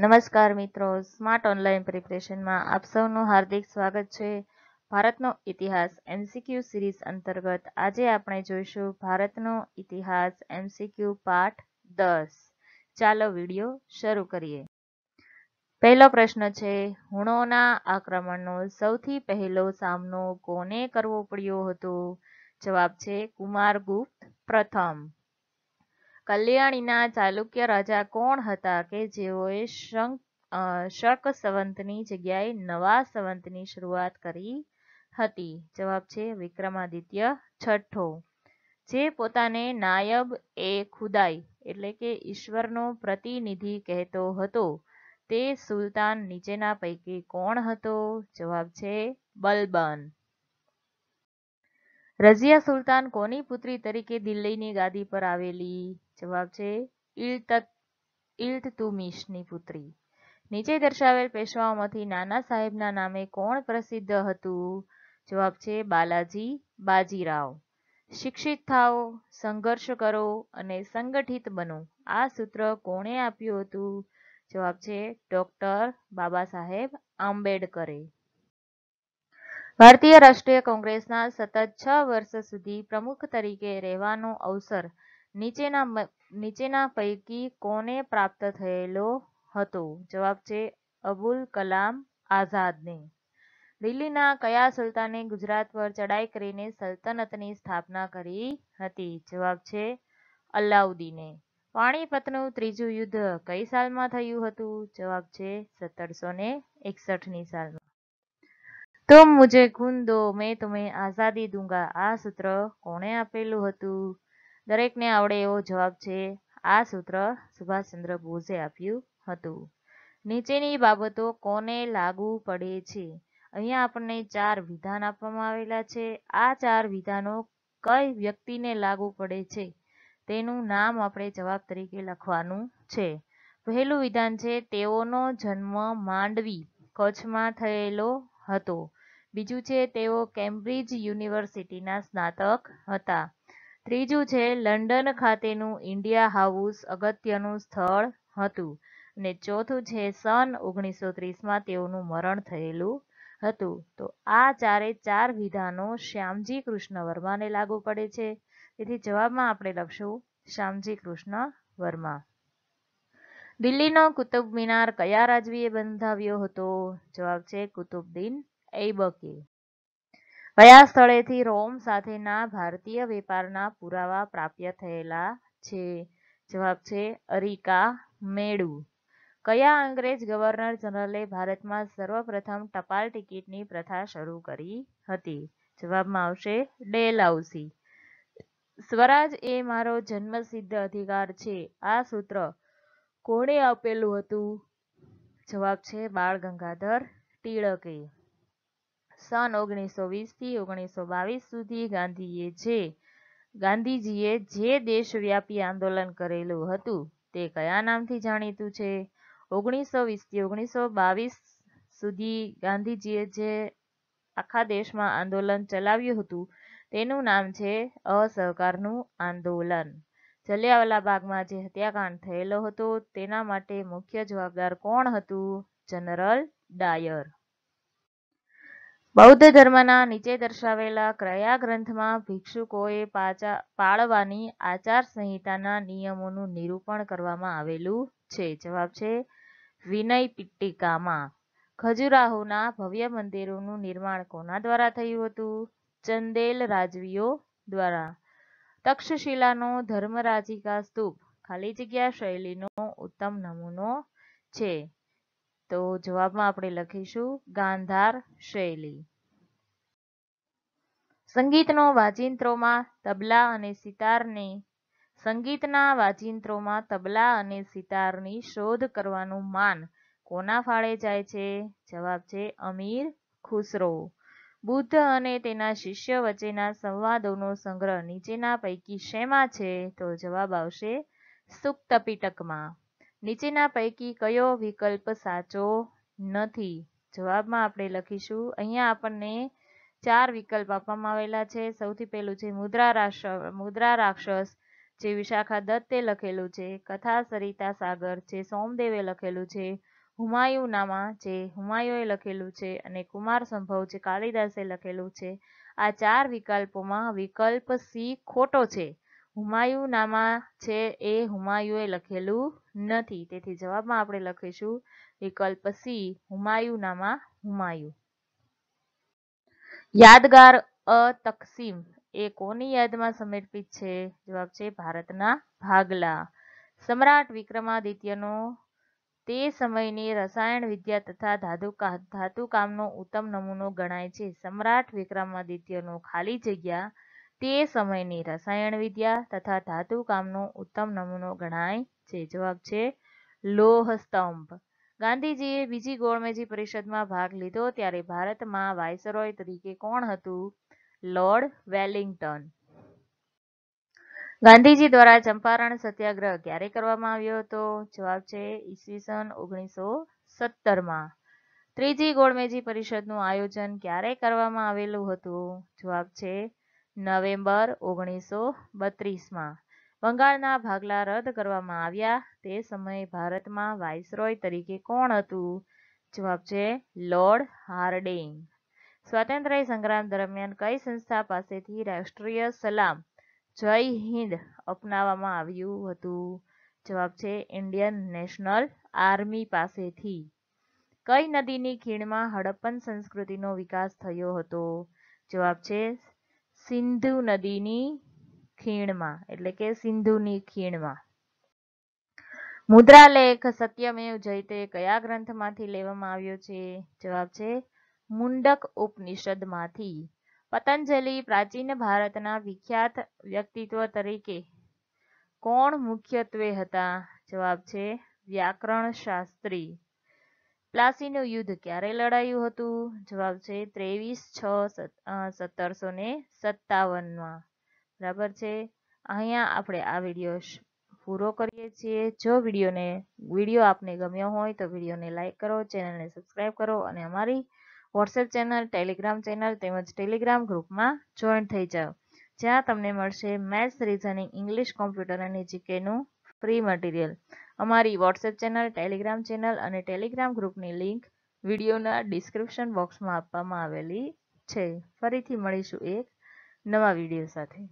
નમસ્કાર મિત્રો smart online પ્રિપરેશનમાં આપ સૌનું હાર્દિક સ્વાગત છે ભારતનો ઇતિહાસ એમસીક્યુ સિરીઝ અંતર્ગત આજે આપણે જોઈશું ભારતનો ઇતિહાસ એમસીક્યુ પાઠ દસ ચાલો વિડીયો શરૂ કરીએ પહેલો પ્રશ્ન છે હુણોના આક્રમણનો સૌથી પહેલો સામનો કોને કરવો પડ્યો હતો જવાબ છે કુમારગુપ્ત પ્રથમ કલ્યાણીના ચાલુક્ય રાજા કોણ હતા કે જેઓએ શક સંવંતની જગ્યાએ નવા સંવંતની શરૂઆત કરી હતી જવાબ છે વિક્રમાદિત્ય છઠ્ઠો જે પોતાને નાયબ એ ખુદાઈ એટલે કે ઈશ્વરનો પ્રતિનિધિ કહેતો હતો તે સુલતાન નીચેના પૈકી કોણ હતો જવાબ છે બલબન રઝિયા સુલતાન કોની પુત્રી તરીકે દિલ્હીની ગાદી પર આવેલી જવાબ છે ઇલ્તતુમિશની પુત્રી નીચે દર્શાવેલ પેશવાઓમાંથી નાના સાહેબના નામે કોણ પ્રસિદ્ધ હતું જવાબ છે બાલાજી બાજીરાવ શિક્ષિત થાઓ સંઘર્ષ કરો અને સંગઠિત બનો આ સૂત્ર કોણે આપ્યું હતું જવાબ છે ડોક્ટર બાબા સાહેબ આંબેડકરે ભારતીય રાષ્ટ્રીય કોંગ્રેસના સતત છ વર્ષ સુધી પ્રમુખ તરીકે રહેવાનો અવસર નીચેના નીચેના પૈકી કોને પ્રાપ્ત થયેલો હતો જવાબ છે અબુલ કલામ આઝાદને દિલ્હીના કયા સુલતાને ગુજરાત પર ચડાઈ કરીને સલ્તનતની સ્થાપના કરી હતી જવાબ છે અલાઉદ્દીને પાણીપતનું ત્રીજું યુદ્ધ કઈ સાલમાં થયું હતું જવાબ છે સત્તરસો ને એકસઠની સાલમાં તુમ મુજે ખૂન દો મેં તમે આઝાદી દૂંગા આ સૂત્ર કોણે આપેલું હતું દરેકને આવડે એવો જવાબ છે આ સૂત્ર સુભાષચંદ્ર બોઝે આપ્યું હતું નીચેની બાબતો કોને લાગુ પડે છે અહીંયા આપણને ચાર વિધાન આપવામાં આવેલા છે આ ચાર વિધાનો કઈ વ્યક્તિને લાગુ પડે છે તેનું નામ આપણે જવાબ તરીકે લખવાનું છે પહેલું વિધાન છે તેઓનો જન્મ માંડવી કચ્છમાં થયેલો હતો બીજું છે તેઓ કેમ્બ્રિજ યુનિવર્સિટીના સ્નાતક હતા ત્રીજું છે લંડન ખાતેનું ઇન્ડિયા હાઉસ અગત્યનું સ્થળ હતું અને ચોથું છે સન ઓગણીસો ત્રીસમાં તેઓનું મરણ થયેલું હતું તો આ ચારે ચાર વિધાનો શ્યામજી કૃષ્ણ વર્માને લાગુ પડે છે તેથી જવાબમાં આપણે લખશું શ્યામજી કૃષ્ણ વર્મા દિલ્હીનો કુતુબ મિનાર કયા રાજવીએ બંધાવ્યો હતો જવાબ છે કુતુબદ્દીન ઐબકે કયા સ્થળેથી રોમ સાથેના ભારતીય વેપારના પુરાવા પ્રાપ્ય થયેલા છે જવાબ છે અરિકા મેડુ કયા અંગ્રેજ ગવર્નર જનરલે ભારતમાં સર્વપ્રથમ ટપાલ ટિકિટની પ્રથા શરૂ કરી હતી જવાબમાં આવશે ડેલાઉસી સ્વરાજ એ મારો જન્મસિદ્ધ અધિકાર છે આ સૂત્ર કોણે આપેલું હતું જવાબ છે બાળ ગંગાધર ટિળકે સન ઓગણીસો વીસથી ઓગણીસો બાવીસ સુધી ગાંધીએ જે ગાંધીજીએ જે દેશવ્યાપી આંદોલન કરેલું હતું તે કયા નામથી જાણીતું છે ઓગણીસો વીસથી ઓગણીસો બાવીસ સુધી ગાંધીજીએ જે આખા દેશમાં આંદોલન ચલાવ્યું હતું તેનું નામ છે અસહકારનું આંદોલન જલિયાવાલા બાગમાં જે હત્યાકાંડ થયેલો હતો તેના માટે મુખ્ય જવાબદાર કોણ હતું જનરલ ડાયર બૌદ્ધ ધર્મના નીચે દર્શાવેલા ક્રયા ગ્રંથમાં ભિક્ષુકોએ પાચા પાળવાની આચાર સંહિતાના નિયમોનું નિરૂપણ કરવામાં આવેલું છે જવાબ છે વિનય પિટ્ટિકામાં ખજુરાહોના ભવ્ય મંદિરોનું નિર્માણ કોના દ્વારા થયું હતું ચંદેલ રાજવીઓ દ્વારા તક્ષશિલાનો ધર્મરાજિકા સ્તૂપ ખાલી જગ્યા શૈલીનો ઉત્તમ નમૂનો છે તો જવાબમાં આપણે લખીશું ગાંધાર શૈલી સંગીતનો વાજિંત્રોમાં તબલા અને સિતારની સંગીતના વાજિંત્રોમાં તબલા અને સિતારની શોધ કરવાનું માન કોના ફાળે જાય છે જવાબ છે અમીર ખુસરો બુદ્ધ અને તેના શિષ્ય વચ્ચેના સંવાદોનો સંગ્રહ નીચેના પૈકી શેમાં છે તો જવાબ આવશે સુક્ત પિટકમાં નીચેના પૈકી કયો વિકલ્પ સાચો નથી જવાબમાં આપણે લખીશું અહીંયા આપણને ચાર વિકલ્પ આપવામાં આવેલા છે સૌથી પહેલું છે મુદ્રા રાક્ષસ મુદ્રા રાક્ષસ જે વિશાખા દત્તે લખેલું છે કથા સરિતા સાગર જે સોમદેવે લખેલું છે હુમાયુનામા જે હુમાયુએ લખેલું છે અને કુમાર સંભવ જે કાલિદાસે લખેલું છે આ ચાર વિકલ્પોમાં વિકલ્પ સી ખોટો છે હુમાયુનામા છે એ હુમાયુએ લખેલું નથી તેથી જવાબમાં આપણે લખીશું વિકલ્પ સી હુમાયુનામા હુમાયુ યાદગાર અ તકસીમ એ કોની યાદમાં સમર્પિત છે જવાબ છે ભારતના ભાગલા સમ્રાટ વિક્રમાદિત્યનો તે સમયની રસાયણ વિદ્યા તથા ધાતુ ધાતુકામનો ઉત્તમ નમૂનો ગણાય છે સમ્રાટ વિક્રમાદિત્યનો ખાલી જગ્યા તે સમયની રસાયણ વિદ્યા તથા ધાતુ કામનો ઉત્તમ નમૂનો ગણાય છે જવાબ છે લોહ સ્તંભ ગાંધીજીએ બીજી ગોળમેજી પરિષદમાં ભાગ લીધો ત્યારે ભારતમાં વાઇસરોય તરીકે કોણ હતું લોર્ડ વેલિંગ્ટન ગાંધીજી દ્વારા ચંપારણ સત્યાગ્રહ ક્યારે કરવામાં આવ્યો હતો જવાબ છે ઈસવીસન ઓગણીસો સત્તરમાં ત્રીજી ગોળમેજી પરિષદનું આયોજન ક્યારે કરવામાં આવેલું હતું જવાબ છે નવેમ્બર ઓગણીસો બત્રીસમાં બંગાળના ભાગલા રદ કરવામાં આવ્યા તે સમયે ભારતમાં વાઇસરોય તરીકે કોણ હતું જવાબ છે લોર્ડ હાર્ડિંગ સ્વાતંત્ર્ય સંગ્રામ દરમિયાન કઈ સંસ્થા પાસેથી રાષ્ટ્રીય સલામ જય હિન્દ અપનાવવામાં આવ્યું હતું જવાબ છે ઇન્ડિયન નેશનલ આર્મી પાસેથી કઈ નદીની ખીણમાં હડપ્પન સંસ્કૃતિનો વિકાસ થયો હતો જવાબ છે સિંધુ નદીની ખીણમાં એટલે કે સિંધુની ખીણમાં મુદ્રાલેખ સત્યમેવ જયતે કયા ગ્રંથમાંથી લેવામાં આવ્યો છે જવાબ છે મુંડક ઉપનિષદમાંથી પતંજલિ પ્રાચીન ભારતના વિખ્યાત વ્યક્તિત્વ તરીકે કોણ મુખ્યત્વે હતા જવાબ છે વ્યાકરણ શાસ્ત્રી પ્લાસીનું યુદ્ધ ક્યારે લડાયું હતું જવાબ છે ત્રેવીસ છ સત્તરસો ને સત્તાવનમાં બરાબર છે અહીંયા આપણે આ વિડીયો પૂરો કરીએ છીએ જો વિડીયોને વિડીયો આપને ગમ્યો હોય તો વિડીયોને લાઇક કરો ચેનલને સબસ્ક્રાઈબ કરો અને અમારી વોટ્સએપ ચેનલ ટેલિગ્રામ ચેનલ તેમજ ટેલિગ્રામ ગ્રુપમાં જોઈન થઈ જાઓ જ્યાં તમને મળશે મેથ્સ રીઝનિંગ ઇંગ્લિશ કોમ્પ્યુટર અને જીકેનું ફ્રી મટીરિયલ અમારી વોટ્સએપ ચેનલ ટેલિગ્રામ ચેનલ અને ટેલિગ્રામ ગ્રુપની લિંક વિડીયોના ડિસ્ક્રિપ્શન બોક્સમાં આપવામાં આવેલી છે ફરીથી મળીશું એક નવા વિડીયો સાથે